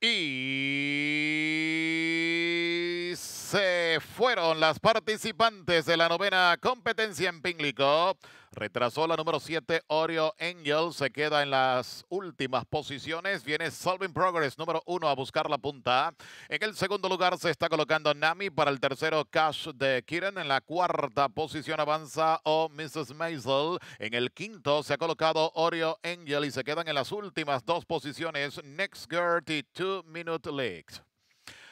E. fueron las participantes de la novena competencia en Pinglico. Retrasó la número 7, Oreo Angel. Se queda en las últimas posiciones. Viene Solving Progress, número 1, a buscar la punta. En el segundo lugar se está colocando Nami. Para el tercero, Cash de Kiran. En la cuarta posición avanza O Mrs. Maisel. En el quinto se ha colocado Oreo Angel y se quedan en las últimas dos posiciones Next Girl y Two Minute Legs.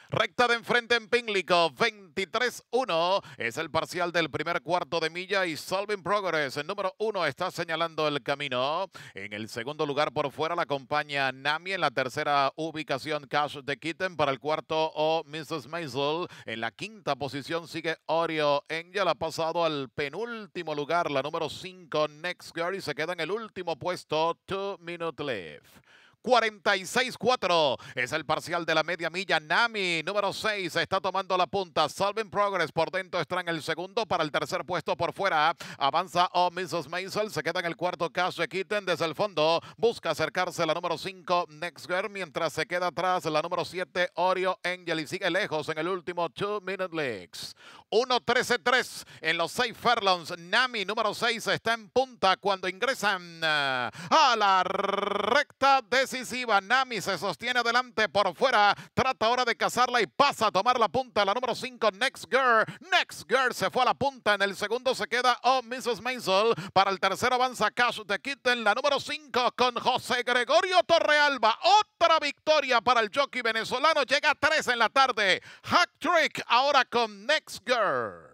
Recta de enfrente en Pínglico, 23-1 es el parcial del primer cuarto de milla y Solving Progress, el número uno, está señalando el camino. En el segundo lugar por fuera la acompaña Nami, en la tercera ubicación Cash de Kitten, para el cuarto o Mrs. Maisel. En la quinta posición sigue Oreo Angel, ha pasado al penúltimo lugar, la número cinco, Next Girl y se queda en el último puesto, Two Minute Left. 46-4. Es el parcial de la media milla. Nami, número 6, está tomando la punta. Solving Progress por dentro está en el segundo. Para el tercer puesto por fuera avanza Oh Mrs. Maisel. Se queda en el cuarto caso Quiten desde el fondo. Busca acercarse la número 5, Next Girl. Mientras se queda atrás la número 7, Oreo Angel. Y sigue lejos en el último Two Minute legs. 1-13-3 en los 6 furlongs. Nami, número 6, está en punta cuando ingresan eh, a la recta decisiva. Nami se sostiene adelante por fuera. Trata ahora de cazarla y pasa a tomar la punta. La número 5, Next Girl. Next Girl se fue a la punta. En el segundo se queda Oh Mrs. Maisel. Para el tercero avanza Cash de Kitten. La número 5 con José Gregorio Torrealba. Otra victoria para el jockey venezolano. Llega a 3 en la tarde. Hack Trick ahora con Next Girl.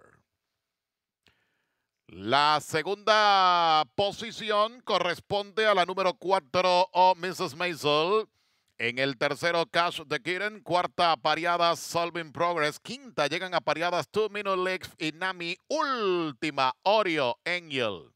La segunda posición corresponde a la número 4, o Mrs. Maisel. En el tercero, Cash the Kitten. Cuarta, pareadas Solving Progress. Quinta, llegan a pareadas Two Minute Legs y Nami. Última, Oreo Angel.